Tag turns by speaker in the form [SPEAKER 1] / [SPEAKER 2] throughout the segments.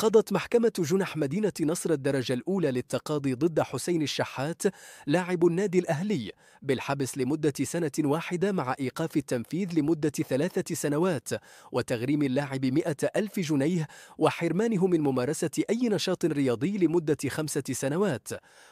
[SPEAKER 1] قضت محكمة جنح مدينة نصر الدرجة الأولى للتقاضي ضد حسين الشحات لاعب النادي الأهلي بالحبس لمدة سنة واحدة مع إيقاف التنفيذ لمدة ثلاثة سنوات وتغريم اللاعب مئة ألف جنيه وحرمانه من ممارسة أي نشاط رياضي لمدة خمسة سنوات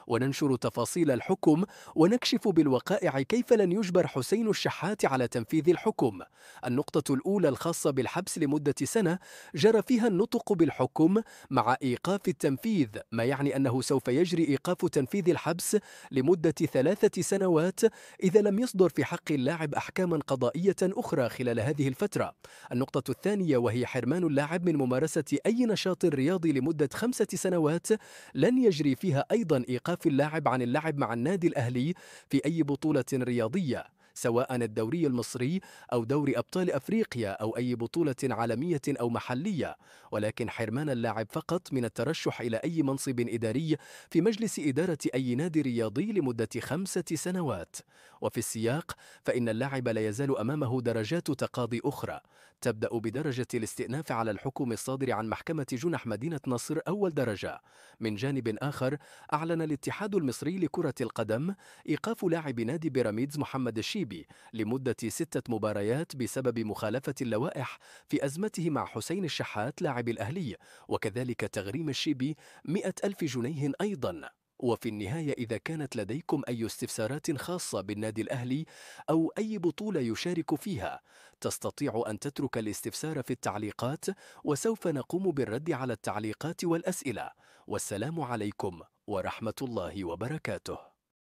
[SPEAKER 1] وننشر تفاصيل الحكم ونكشف بالوقائع كيف لن يجبر حسين الشحات على تنفيذ الحكم النقطة الأولى الخاصة بالحبس لمدة سنة جرى فيها النطق بالحكم مع إيقاف التنفيذ ما يعني أنه سوف يجري إيقاف تنفيذ الحبس لمدة ثلاثة سنوات إذا لم يصدر في حق اللاعب أحكاما قضائية أخرى خلال هذه الفترة النقطة الثانية وهي حرمان اللاعب من ممارسة أي نشاط رياضي لمدة خمسة سنوات لن يجري فيها أيضا إيقاف اللاعب عن اللعب مع النادي الأهلي في أي بطولة رياضية سواء الدوري المصري أو دوري أبطال أفريقيا أو أي بطولة عالمية أو محلية ولكن حرمان اللاعب فقط من الترشح إلى أي منصب إداري في مجلس إدارة أي نادي رياضي لمدة خمسة سنوات وفي السياق فإن اللاعب لا يزال أمامه درجات تقاضي أخرى تبدأ بدرجة الاستئناف على الحكم الصادر عن محكمة جنح مدينة نصر أول درجة من جانب آخر أعلن الاتحاد المصري لكرة القدم إيقاف لاعب نادي بيراميدز محمد الشيب الشبيبي لمدة ستة مباريات بسبب مخالفة اللوائح في أزمته مع حسين الشحات لاعب الأهلي وكذلك تغريم الشيبي مئة ألف جنيه أيضا وفي النهاية إذا كانت لديكم أي استفسارات خاصة بالنادي الأهلي أو أي بطولة يشارك فيها تستطيع أن تترك الاستفسار في التعليقات وسوف نقوم بالرد على التعليقات والأسئلة والسلام عليكم ورحمة الله وبركاته